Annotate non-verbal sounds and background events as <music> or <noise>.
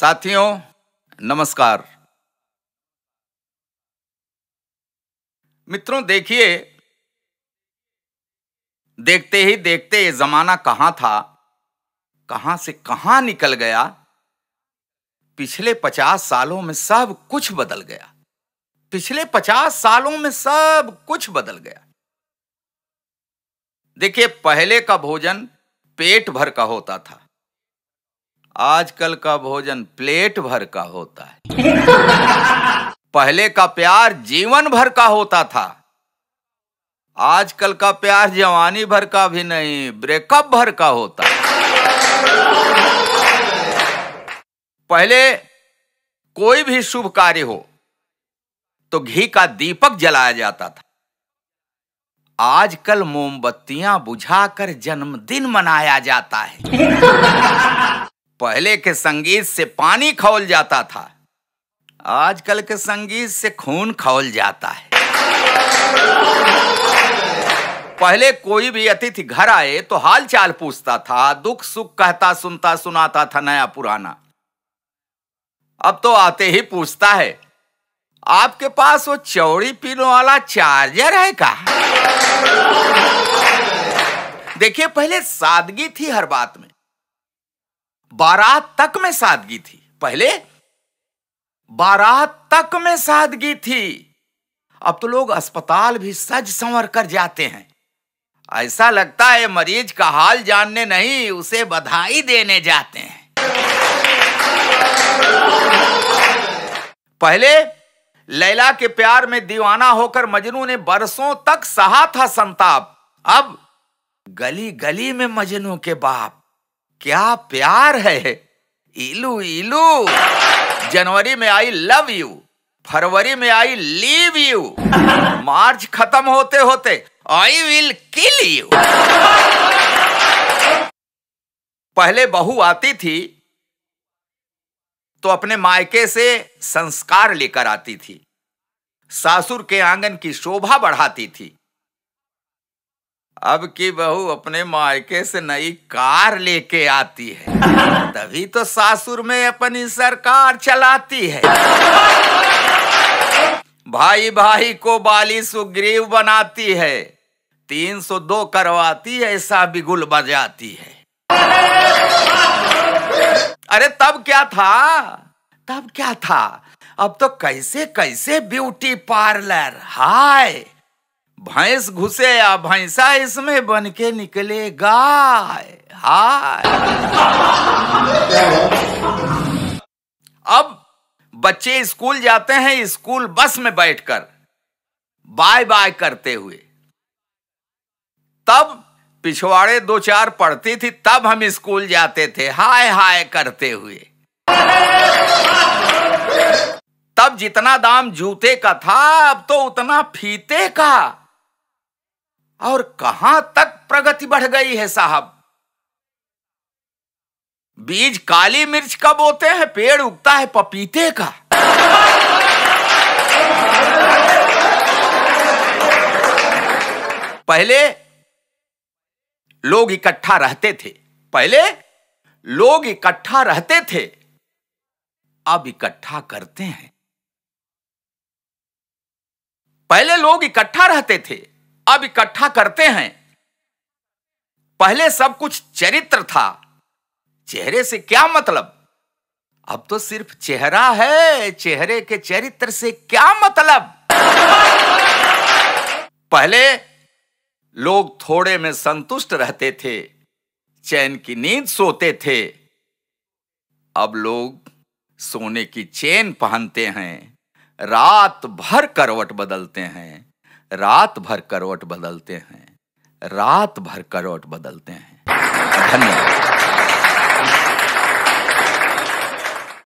साथियों नमस्कार मित्रों देखिए देखते ही देखते ये जमाना कहां था कहां से कहां निकल गया पिछले पचास सालों में सब कुछ बदल गया पिछले पचास सालों में सब कुछ बदल गया देखिए पहले का भोजन पेट भर का होता था आजकल का भोजन प्लेट भर का होता है <laughs> पहले का प्यार जीवन भर का होता था आजकल का प्यार जवानी भर का भी नहीं ब्रेकअप भर का होता है पहले कोई भी शुभ कार्य हो तो घी का दीपक जलाया जाता था आजकल मोमबत्तियां बुझाकर जन्मदिन मनाया जाता है <laughs> पहले के संगीत से पानी खौल जाता था आजकल के संगीत से खून खौल जाता है पहले कोई भी अतिथि घर आए तो हाल चाल पूछता था दुख सुख कहता सुनता सुनाता था नया पुराना अब तो आते ही पूछता है आपके पास वो चौड़ी पीने वाला चार्जर है का देखिए पहले सादगी थी हर बात में बारात तक में सादगी थी पहले बारात तक में सादगी थी अब तो लोग अस्पताल भी सज संवर कर जाते हैं ऐसा लगता है मरीज का हाल जानने नहीं उसे बधाई देने जाते हैं पहले लैला के प्यार में दीवाना होकर मजनू ने बरसों तक सहा था संताप अब गली गली में मजनू के बाप क्या प्यार है इलू इलू जनवरी में आई लव यू फरवरी में आई लीव यू मार्च खत्म होते होते आई विल किल यू पहले बहू आती थी तो अपने मायके से संस्कार लेकर आती थी सासुर के आंगन की शोभा बढ़ाती थी अब की बहू अपने मायके से नई कार लेके आती है <laughs> तभी तो सासुर में अपनी सरकार चलाती है भाई भाई को बाली सुग्रीव बनाती है 302 करवाती है ऐसा बिगुल बजाती है अरे तब क्या था तब क्या था अब तो कैसे कैसे ब्यूटी पार्लर हाय भैंस घुसे या भैंसा इसमें बन के निकले गाय हाय अब बच्चे स्कूल जाते हैं स्कूल बस में बैठकर बाय बाय करते हुए तब पिछवाड़े दो चार पढ़ती थी तब हम स्कूल जाते थे हाय हाय करते हुए तब जितना दाम जूते का था अब तो उतना फीते का और कहां तक प्रगति बढ़ गई है साहब बीज काली मिर्च का बोते हैं पेड़ उगता है पपीते का पहले लोग इकट्ठा रहते थे पहले लोग इकट्ठा रहते थे अब इकट्ठा करते हैं पहले लोग इकट्ठा रहते थे अब इकट्ठा करते हैं पहले सब कुछ चरित्र था चेहरे से क्या मतलब अब तो सिर्फ चेहरा है चेहरे के चरित्र से क्या मतलब पहले लोग थोड़े में संतुष्ट रहते थे चैन की नींद सोते थे अब लोग सोने की चेन पहनते हैं रात भर करवट बदलते हैं रात भर करवट बदलते हैं रात भर करवट बदलते हैं धन्यवाद